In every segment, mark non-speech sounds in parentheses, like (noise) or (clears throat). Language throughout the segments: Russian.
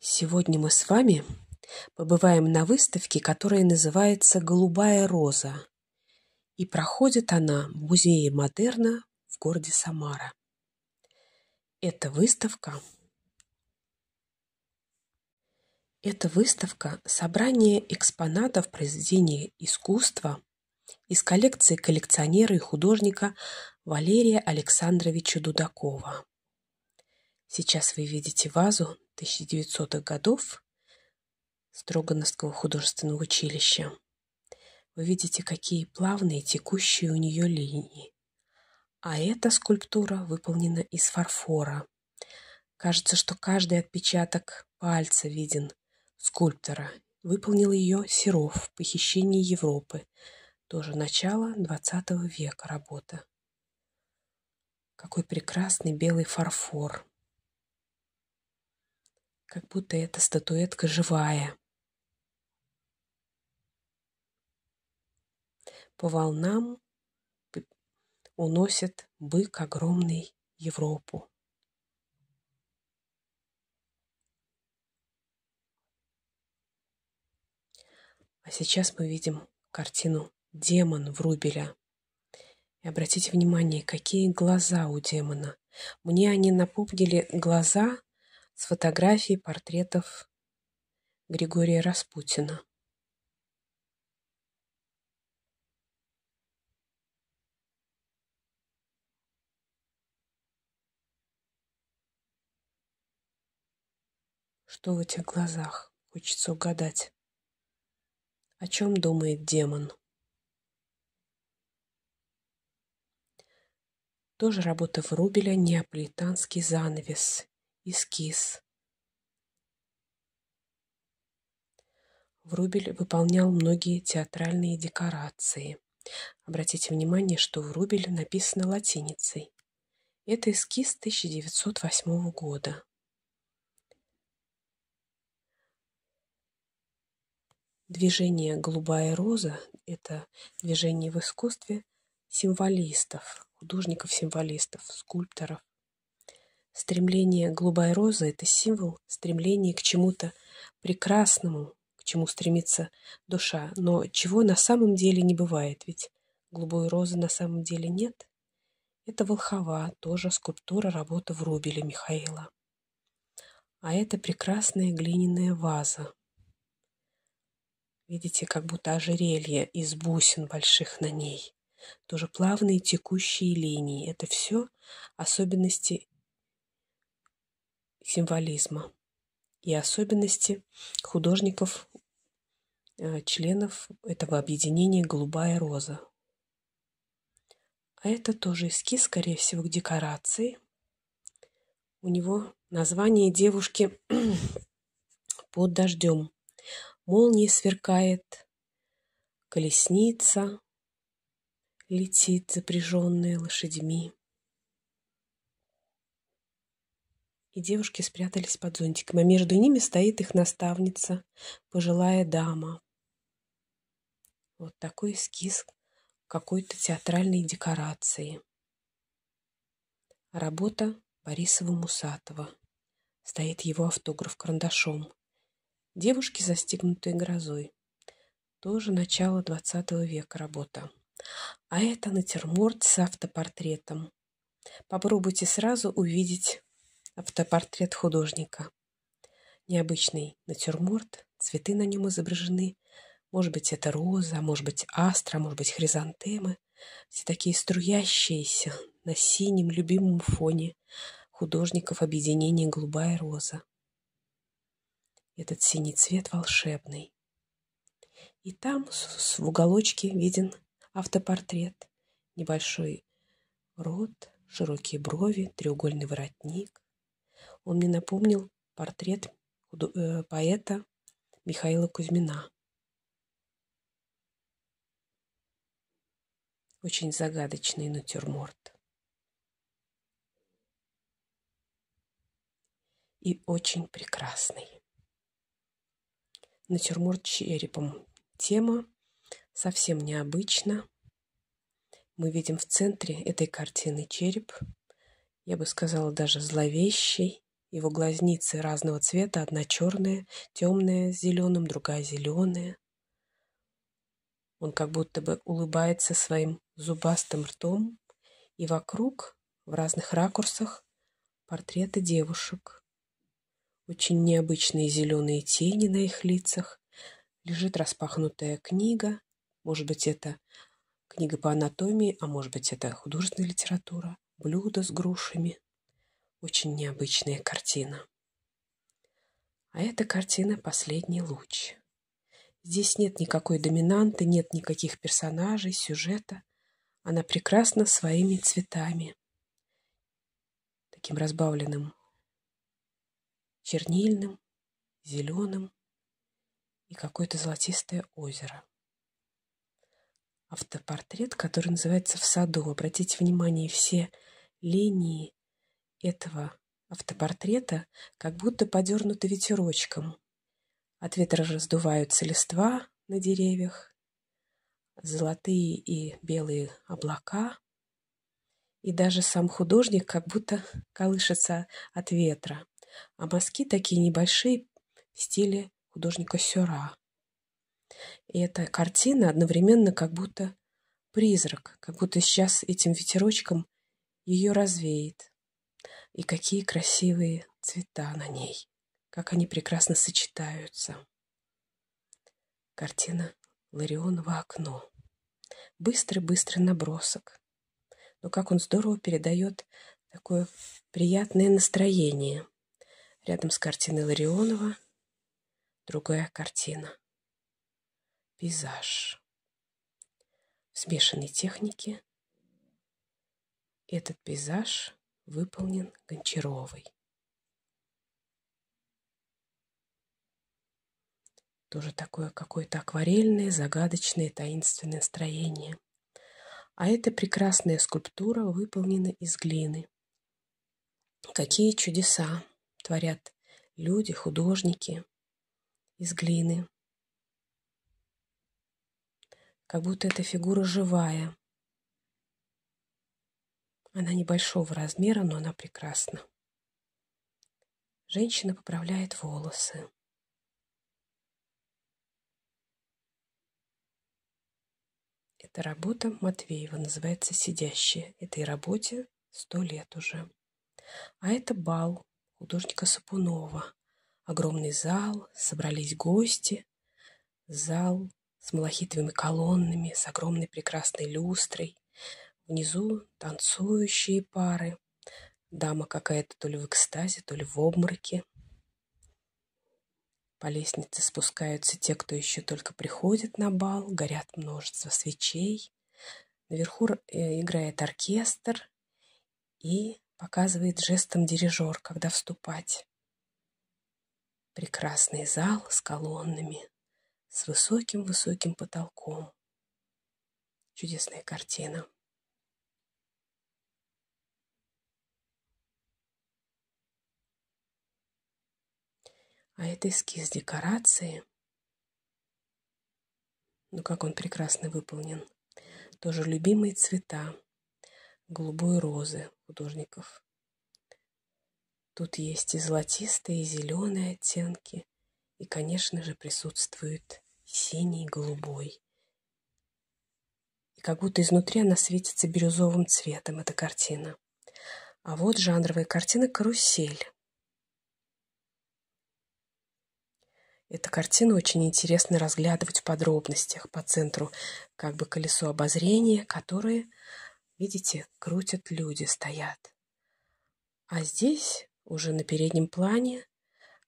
Сегодня мы с вами побываем на выставке, которая называется «Голубая роза», и проходит она в Музее модерна в городе Самара. Эта выставка Эта выставка – собрание экспонатов произведения искусства из коллекции коллекционера и художника Валерия Александровича Дудакова. Сейчас вы видите вазу 1900-х годов Строгановского художественного училища. Вы видите, какие плавные текущие у нее линии. А эта скульптура выполнена из фарфора. Кажется, что каждый отпечаток пальца виден скульптора. Выполнил ее Серов в «Похищении Европы». Тоже начало XX века работа. Какой прекрасный белый фарфор как будто эта статуэтка живая. По волнам уносит бык огромный Европу. А сейчас мы видим картину «Демон Врубеля». И обратите внимание, какие глаза у демона. Мне они напомнили глаза с фотографией портретов Григория Распутина. Что в этих глазах? Хочется угадать. О чем думает демон? Тоже работа Врубеля «Неаполитанский занавес» эскиз. Врубель выполнял многие театральные декорации. Обратите внимание, что Врубель написано латиницей. Это эскиз 1908 года. Движение «Голубая роза» — это движение в искусстве символистов, художников-символистов, скульпторов. Стремление голубая роза — это символ стремления к чему-то прекрасному, к чему стремится душа, но чего на самом деле не бывает, ведь голубой розы на самом деле нет. Это волхова, тоже скульптура работа Врубеля Михаила. А это прекрасная глиняная ваза. Видите, как будто ожерелье из бусин больших на ней. Тоже плавные текущие линии. Это все особенности символизма и особенности художников, э, членов этого объединения «Голубая роза». А это тоже эскиз, скорее всего, к декорации. У него название девушки (clears throat) «Под дождем». Молния сверкает, колесница летит, запряженная лошадьми. и девушки спрятались под зонтиком, а между ними стоит их наставница, пожилая дама. Вот такой эскиз какой-то театральной декорации. Работа Борисова-Мусатова. Стоит его автограф карандашом. Девушки, застигнутые грозой. Тоже начало XX века работа. А это натюрморт с автопортретом. Попробуйте сразу увидеть Автопортрет художника. Необычный натюрморт, цветы на нем изображены. Может быть, это роза, может быть, астра, может быть, хризантемы. Все такие струящиеся на синем любимом фоне художников объединения «Голубая роза». Этот синий цвет волшебный. И там в уголочке виден автопортрет. Небольшой рот, широкие брови, треугольный воротник. Он мне напомнил портрет э, поэта Михаила Кузьмина. Очень загадочный натюрморт. И очень прекрасный. Натюрморт черепом. Тема совсем необычна. Мы видим в центре этой картины череп, я бы сказала, даже зловещий, его глазницы разного цвета, одна черная, темная с зеленым, другая зеленая. Он как будто бы улыбается своим зубастым ртом, и вокруг, в разных ракурсах, портреты девушек. Очень необычные зеленые тени на их лицах. Лежит распахнутая книга. Может быть, это книга по анатомии, а может быть, это художественная литература. Блюдо с грушами. Очень необычная картина. А эта картина «Последний луч». Здесь нет никакой доминанты, нет никаких персонажей, сюжета. Она прекрасна своими цветами. Таким разбавленным чернильным, зеленым и какое-то золотистое озеро. Автопортрет, который называется «В саду». Обратите внимание, все линии этого автопортрета как будто подернута ветерочком. От ветра раздуваются листва на деревьях, золотые и белые облака, и даже сам художник как будто колышется от ветра, а мазки такие небольшие в стиле художника Сюра. И эта картина одновременно как будто призрак, как будто сейчас этим ветерочком ее развеет. И какие красивые цвета на ней, как они прекрасно сочетаются. Картина Ларионова окно. Быстрый-быстрый набросок. Но как он здорово передает такое приятное настроение. Рядом с картиной Ларионова другая картина. Пейзаж. В смешанной технике этот пейзаж выполнен Гончаровой. Тоже такое какое-то акварельное, загадочное, таинственное строение. А эта прекрасная скульптура выполнена из глины. Какие чудеса творят люди, художники из глины. Как будто эта фигура живая, она небольшого размера, но она прекрасна. Женщина поправляет волосы. Эта работа Матвеева называется «Сидящая». Этой работе сто лет уже. А это бал художника Сапунова. Огромный зал, собрались гости. Зал с малахитовыми колоннами, с огромной прекрасной люстрой, Внизу танцующие пары. Дама какая-то то ли в экстазе, то ли в обмороке. По лестнице спускаются те, кто еще только приходит на бал, горят множество свечей. Наверху э, играет оркестр и показывает жестом дирижер, когда вступать. Прекрасный зал с колоннами, с высоким-высоким потолком. Чудесная картина. А это эскиз декорации. Ну, как он прекрасно выполнен. Тоже любимые цвета. Голубой розы художников. Тут есть и золотистые, и зеленые оттенки. И, конечно же, присутствует синий и голубой. И как будто изнутри она светится бирюзовым цветом, эта картина. А вот жанровая картина «Карусель». Эта картина очень интересно разглядывать в подробностях по центру, как бы колесо обозрения, которое, видите, крутят люди, стоят. А здесь, уже на переднем плане,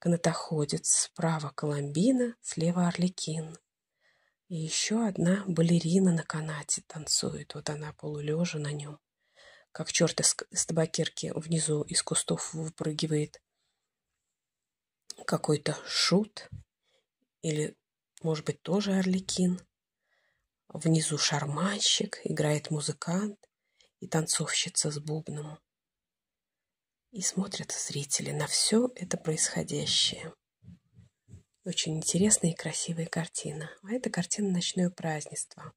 канатоходец, справа Коломбина, слева Орликин. И еще одна балерина на канате танцует, вот она полулежа на нем. Как черт из, из табакерки внизу из кустов выпрыгивает какой-то шут или, может быть, тоже орликин. Внизу шарманщик, играет музыкант и танцовщица с бубном. И смотрят зрители на все это происходящее. Очень интересная и красивая картина. А это картина «Ночное празднество».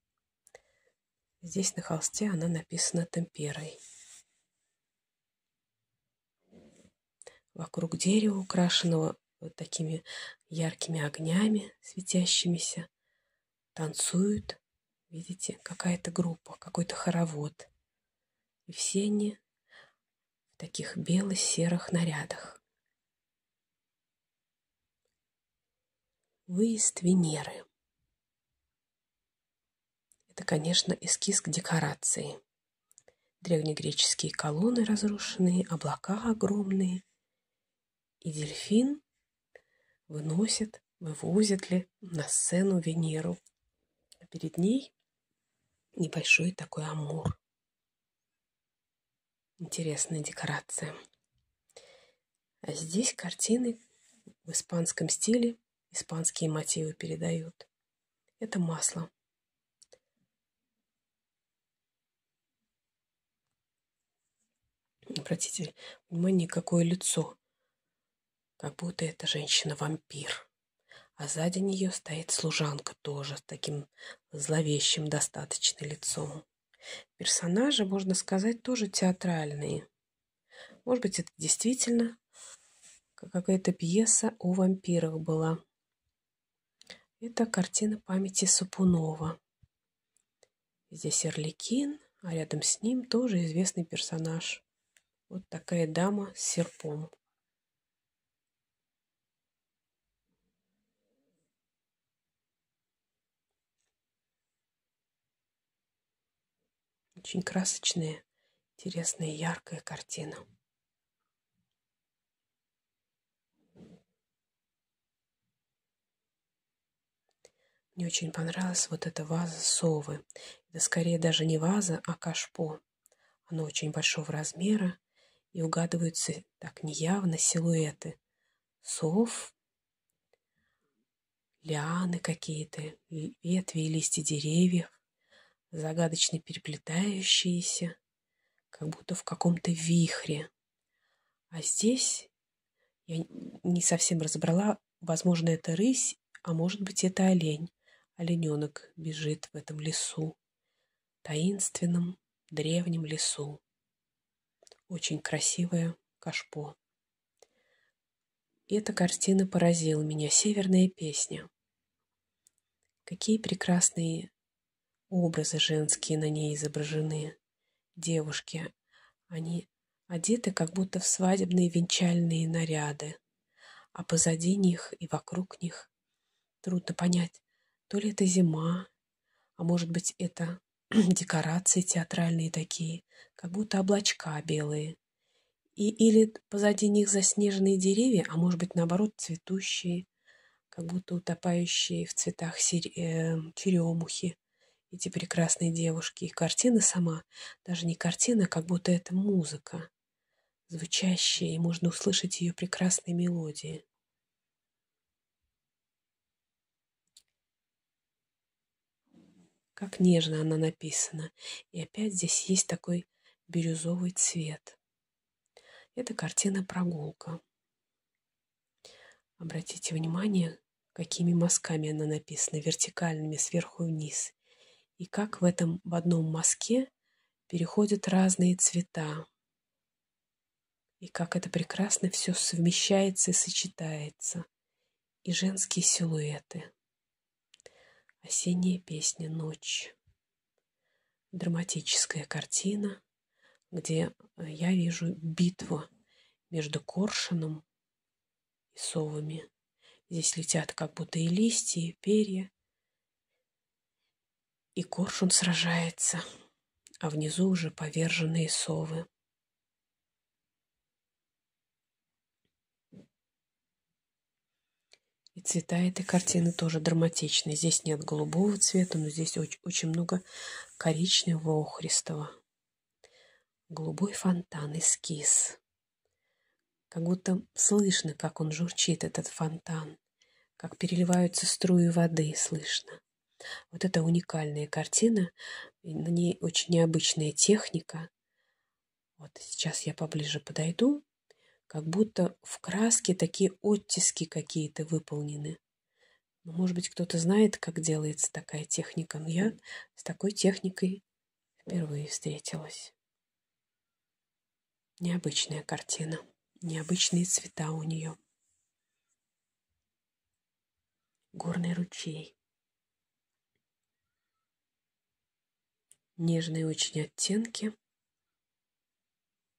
Здесь на холсте она написана темперой. Вокруг дерева, украшенного вот такими яркими огнями, светящимися. Танцуют, видите, какая-то группа, какой-то хоровод. И все они в таких бело-серых нарядах. Выезд Венеры. Это, конечно, эскиз к декорации. Древнегреческие колонны разрушенные, облака огромные. И дельфин выносит, вывозит ли на сцену Венеру. А перед ней небольшой такой амур. Интересная декорация. А здесь картины в испанском стиле, испанские мотивы передают. Это масло. Обратите внимание, какое лицо как будто эта женщина вампир. А сзади нее стоит служанка тоже с таким зловещим достаточно лицом. Персонажи, можно сказать, тоже театральные. Может быть, это действительно какая-то пьеса о вампирах была. Это картина памяти Сапунова. Здесь Эрликин, а рядом с ним тоже известный персонаж. Вот такая дама с серпом. Очень красочная, интересная, яркая картина. Мне очень понравилась вот эта ваза совы. Это скорее даже не ваза, а кашпо. Оно очень большого размера, и угадываются так неявно силуэты сов, лианы какие-то, ветви и листья деревьев загадочно переплетающиеся, как будто в каком-то вихре. А здесь я не совсем разобрала, возможно, это рысь, а может быть, это олень. Олененок бежит в этом лесу, таинственном древнем лесу. Очень красивое кашпо. И эта картина поразила меня. Северная песня. Какие прекрасные Образы женские на ней изображены. Девушки. Они одеты как будто в свадебные венчальные наряды. А позади них и вокруг них трудно понять, то ли это зима, а может быть это (clears throat) декорации театральные такие, как будто облачка белые. И, или позади них заснеженные деревья, а может быть наоборот цветущие, как будто утопающие в цветах сирь, э, черемухи эти прекрасные девушки, и картина сама, даже не картина, как будто это музыка, звучащая, и можно услышать ее прекрасные мелодии. Как нежно она написана. И опять здесь есть такой бирюзовый цвет. Это картина «Прогулка». Обратите внимание, какими мазками она написана, вертикальными, сверху вниз и как в этом в одном мазке переходят разные цвета, и как это прекрасно все совмещается и сочетается, и женские силуэты. Осенняя песня «Ночь». Драматическая картина, где э, я вижу битву между коршуном и совами. Здесь летят как будто и листья, и перья, и коршун сражается, а внизу уже поверженные совы. И цвета этой картины тоже драматичны. Здесь нет голубого цвета, но здесь очень, очень много коричневого охристого. Голубой фонтан эскиз. Как будто слышно, как он журчит, этот фонтан. Как переливаются струи воды, слышно. Вот это уникальная картина, на ней очень необычная техника. Вот сейчас я поближе подойду, как будто в краске такие оттиски какие-то выполнены. Ну, может быть, кто-то знает, как делается такая техника, но я с такой техникой впервые встретилась. Необычная картина, необычные цвета у нее. Горный ручей. нежные очень оттенки,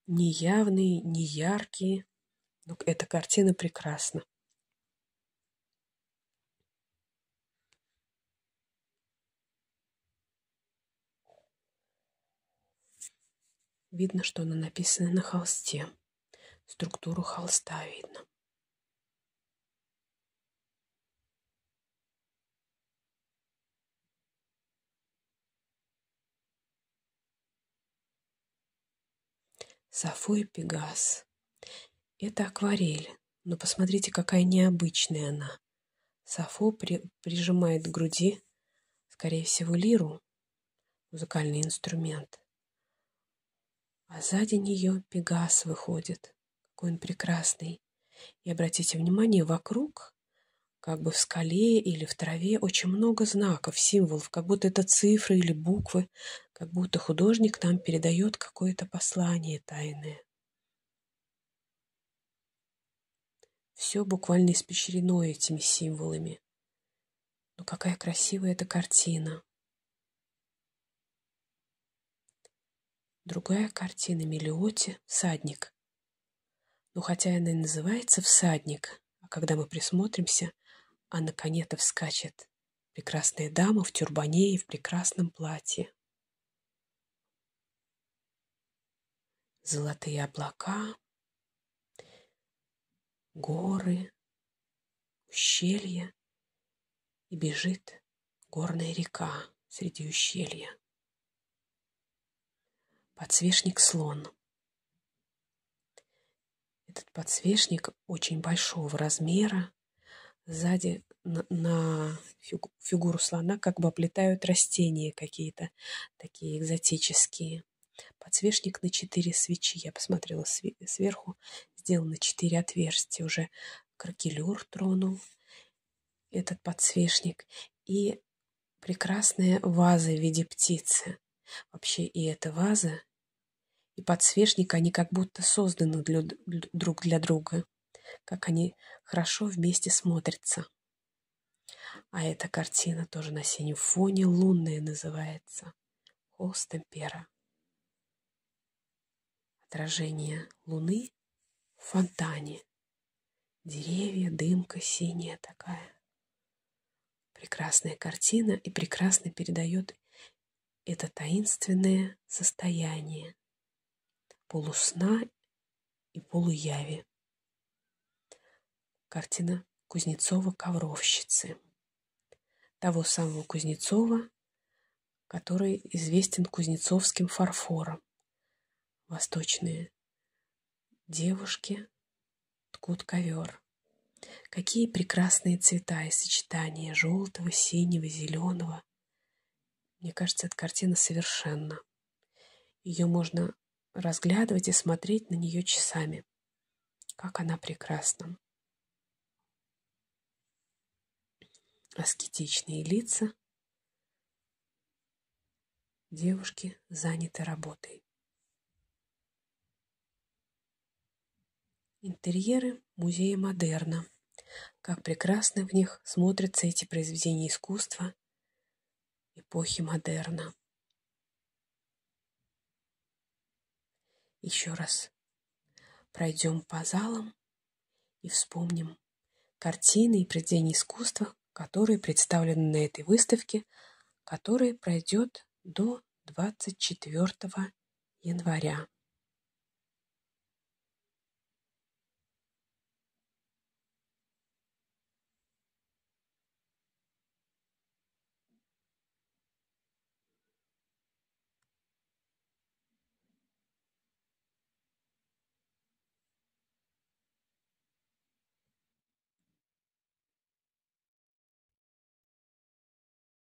неявные, неяркие. Но ну, эта картина прекрасна. Видно, что она написана на холсте. Структуру холста видно. Сафо и Пегас. Это акварель, но посмотрите, какая необычная она. Сафо при, прижимает к груди, скорее всего, лиру, музыкальный инструмент. А сзади нее Пегас выходит. Какой он прекрасный. И обратите внимание, вокруг, как бы в скале или в траве, очень много знаков, символов, как будто это цифры или буквы, как будто художник нам передает какое-то послание тайное. Все буквально испещрено этими символами. Но ну, какая красивая эта картина! Другая картина Мелиоте «Всадник». Но ну, хотя она и называется «Всадник», а когда мы присмотримся, она конета вскачет. Прекрасная дама в тюрбане и в прекрасном платье. золотые облака, горы, ущелья, и бежит горная река среди ущелья. Подсвечник слон. Этот подсвечник очень большого размера. Сзади на, на фигуру слона как бы оплетают растения какие-то такие экзотические подсвечник на четыре свечи. Я посмотрела сверху, сделано четыре отверстия уже. Кракелюр тронул этот подсвечник. И прекрасная ваза в виде птицы. Вообще и эта ваза, и подсвечник, они как будто созданы для, друг для друга. Как они хорошо вместе смотрятся. А эта картина тоже на синем фоне лунная называется. Холст Эмпера отражение луны в фонтане. Деревья, дымка синяя такая. Прекрасная картина и прекрасно передает это таинственное состояние полусна и полуяви. Картина Кузнецова-ковровщицы. Того самого Кузнецова, который известен кузнецовским фарфором восточные девушки ткут ковер. Какие прекрасные цвета и сочетания желтого, синего, зеленого. Мне кажется, эта картина совершенна. Ее можно разглядывать и смотреть на нее часами. Как она прекрасна. Аскетичные лица. Девушки заняты работой. Интерьеры музея модерна. Как прекрасно в них смотрятся эти произведения искусства эпохи модерна. Еще раз пройдем по залам и вспомним картины и произведения искусства, которые представлены на этой выставке, которая пройдет до 24 января.